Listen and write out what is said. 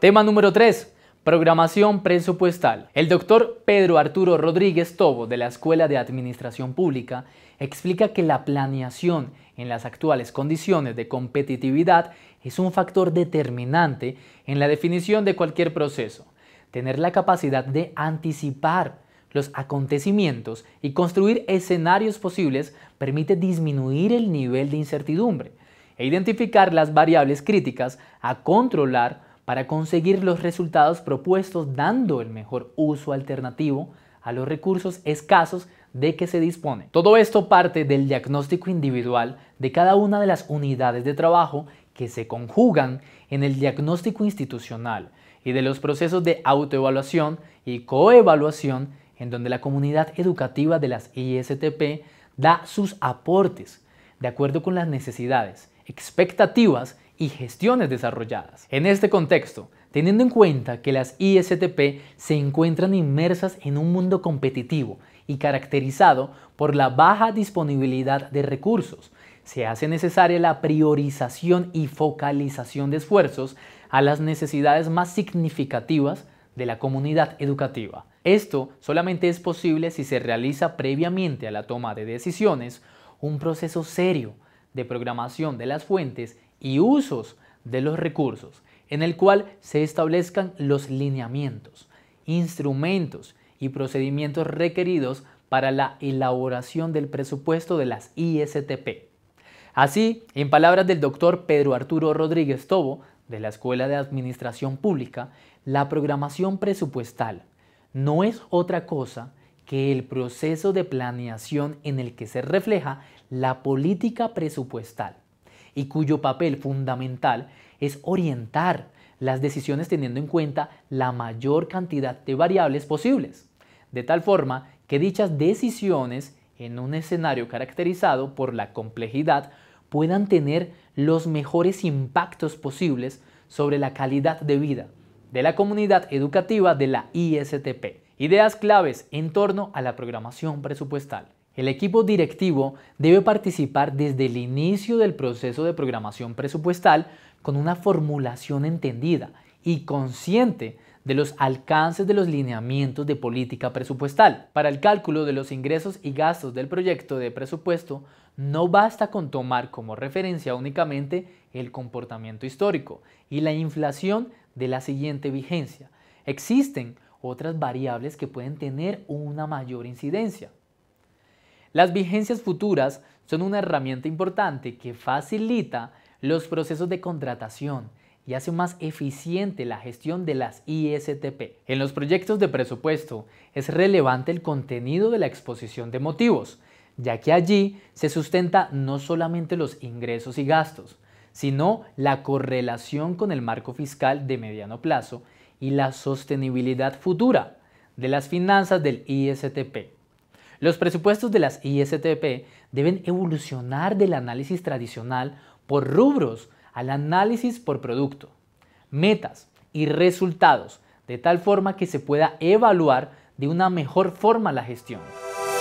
Tema número 3. Programación presupuestal. El doctor Pedro Arturo Rodríguez Tobo de la Escuela de Administración Pública explica que la planeación en las actuales condiciones de competitividad es un factor determinante en la definición de cualquier proceso. Tener la capacidad de anticipar los acontecimientos y construir escenarios posibles permite disminuir el nivel de incertidumbre e identificar las variables críticas a controlar para conseguir los resultados propuestos dando el mejor uso alternativo a los recursos escasos de que se dispone. Todo esto parte del diagnóstico individual de cada una de las unidades de trabajo que se conjugan en el diagnóstico institucional y de los procesos de autoevaluación y coevaluación en donde la comunidad educativa de las ISTP da sus aportes de acuerdo con las necesidades, expectativas y gestiones desarrolladas. En este contexto, teniendo en cuenta que las ISTP se encuentran inmersas en un mundo competitivo y caracterizado por la baja disponibilidad de recursos, se hace necesaria la priorización y focalización de esfuerzos a las necesidades más significativas de la comunidad educativa. Esto solamente es posible si se realiza previamente a la toma de decisiones un proceso serio de programación de las fuentes y usos de los recursos, en el cual se establezcan los lineamientos, instrumentos y procedimientos requeridos para la elaboración del presupuesto de las ISTP. Así, en palabras del doctor Pedro Arturo Rodríguez Tobo, de la Escuela de Administración Pública, la programación presupuestal no es otra cosa que el proceso de planeación en el que se refleja la política presupuestal y cuyo papel fundamental es orientar las decisiones teniendo en cuenta la mayor cantidad de variables posibles, de tal forma que dichas decisiones en un escenario caracterizado por la complejidad puedan tener los mejores impactos posibles sobre la calidad de vida de la comunidad educativa de la ISTP. Ideas claves en torno a la programación presupuestal. El equipo directivo debe participar desde el inicio del proceso de programación presupuestal con una formulación entendida y consciente de los alcances de los lineamientos de política presupuestal. Para el cálculo de los ingresos y gastos del proyecto de presupuesto, no basta con tomar como referencia únicamente el comportamiento histórico y la inflación de la siguiente vigencia. Existen otras variables que pueden tener una mayor incidencia. Las vigencias futuras son una herramienta importante que facilita los procesos de contratación y hace más eficiente la gestión de las ISTP. En los proyectos de presupuesto es relevante el contenido de la exposición de motivos, ya que allí se sustenta no solamente los ingresos y gastos, sino la correlación con el marco fiscal de mediano plazo y la sostenibilidad futura de las finanzas del ISTP. Los presupuestos de las ISTP deben evolucionar del análisis tradicional por rubros al análisis por producto, metas y resultados, de tal forma que se pueda evaluar de una mejor forma la gestión.